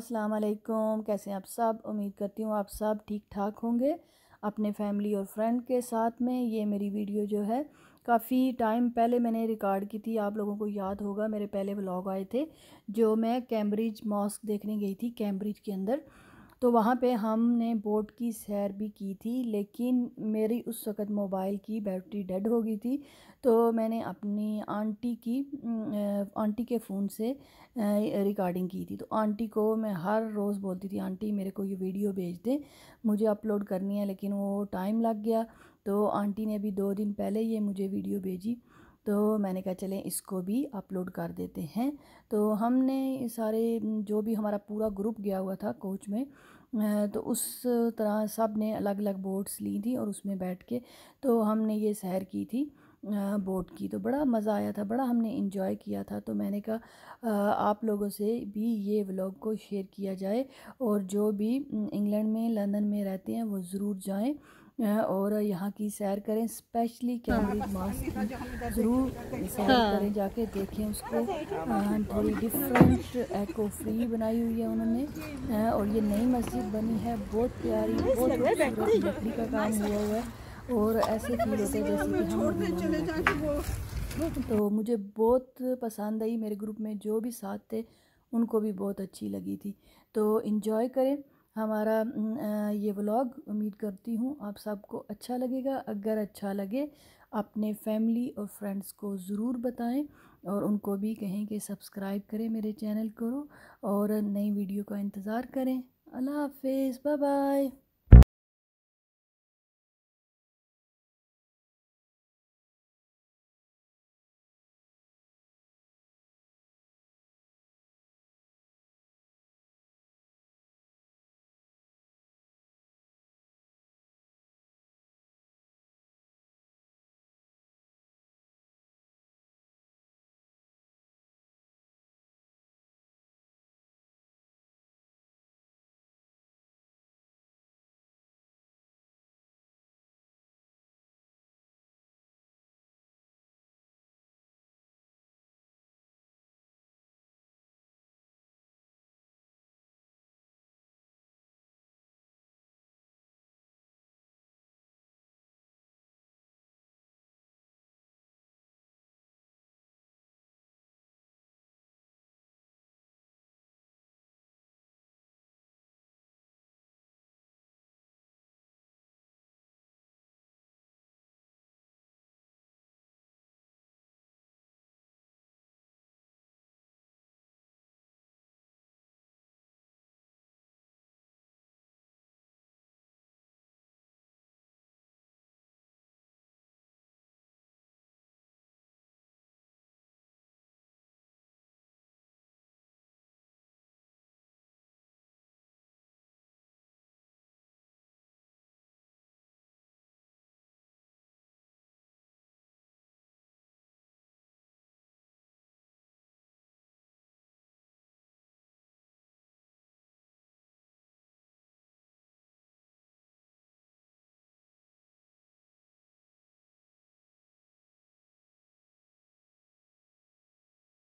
अस्सलाम वालेकुम कैसे हैं आप सब उम्मीद करती हूँ आप सब ठीक ठाक होंगे अपने फैमिली और फ्रेंड के साथ में ये मेरी वीडियो जो है काफ़ी टाइम पहले मैंने रिकॉर्ड की थी आप लोगों को याद होगा मेरे पहले व्लॉग आए थे जो मैं कैम्ब्रिज मॉस्क देखने गई थी कैम्ब्रिज के अंदर तो वहाँ पे हमने बोट की सैर भी की थी लेकिन मेरी उस वक़्त मोबाइल की बैटरी डेड हो गई थी तो मैंने अपनी आंटी की आंटी के फ़ोन से रिकॉर्डिंग की थी तो आंटी को मैं हर रोज़ बोलती थी आंटी मेरे को ये वीडियो भेज दे मुझे अपलोड करनी है लेकिन वो टाइम लग गया तो आंटी ने भी दो दिन पहले ये मुझे वीडियो भेजी तो मैंने कहा चलें इसको भी अपलोड कर देते हैं तो हमने सारे जो भी हमारा पूरा ग्रुप गया हुआ था कोच में तो उस तरह सब ने अलग अलग बोट्स ली थी और उसमें बैठ के तो हमने ये सैर की थी बोट की तो बड़ा मज़ा आया था बड़ा हमने इन्जॉय किया था तो मैंने कहा आप लोगों से भी ये व्लॉग को शेयर किया जाए और जो भी इंग्लैंड में लंदन में रहते हैं वो ज़रूर जाएं और यहाँ की सैर करें स्पेशली कैम्ब्रिज मास्क की ज़रूर सैर हाँ। करें जाके देखें उसको थोड़ी डिफरेंट एको फ्री बनाई हुई है उन्होंने और ये नई मस्जिद बनी है बहुत प्यारी बहुत लकड़ी का काम हुआ हुआ है और ऐसे फील होते हैं जैसे कि हम तो मुझे बहुत पसंद आई मेरे ग्रुप में जो भी साथ थे उनको भी बहुत अच्छी लगी थी तो इन्जॉय करें हमारा ये व्लॉग उम्मीद करती हूँ आप सबको अच्छा लगेगा अगर अच्छा लगे अपने फैमिली और फ्रेंड्स को ज़रूर बताएं और उनको भी कहें कि सब्सक्राइब करें मेरे चैनल को और नई वीडियो का इंतज़ार करें अल्लाह हाफ बाय बाय